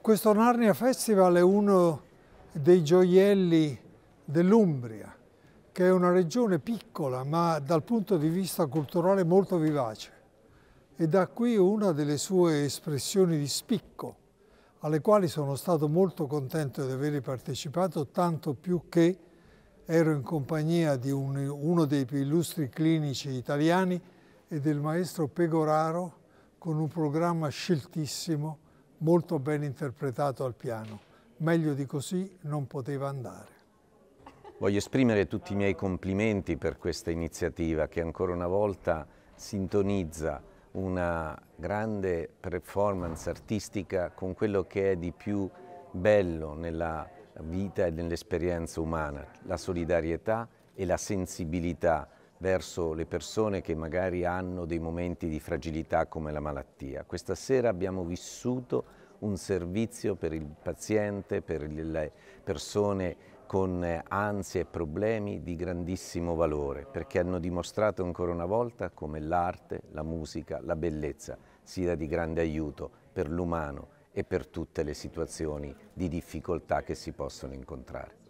Questo Narnia Festival è uno dei gioielli dell'Umbria, che è una regione piccola ma dal punto di vista culturale molto vivace e da qui una delle sue espressioni di spicco, alle quali sono stato molto contento di aver partecipato, tanto più che ero in compagnia di un, uno dei più illustri clinici italiani e del maestro Pegoraro con un programma sceltissimo molto ben interpretato al piano. Meglio di così non poteva andare. Voglio esprimere tutti i miei complimenti per questa iniziativa che ancora una volta sintonizza una grande performance artistica con quello che è di più bello nella vita e nell'esperienza umana, la solidarietà e la sensibilità verso le persone che magari hanno dei momenti di fragilità come la malattia. Questa sera abbiamo vissuto un servizio per il paziente, per le persone con eh, ansie e problemi di grandissimo valore, perché hanno dimostrato ancora una volta come l'arte, la musica, la bellezza sia di grande aiuto per l'umano e per tutte le situazioni di difficoltà che si possono incontrare.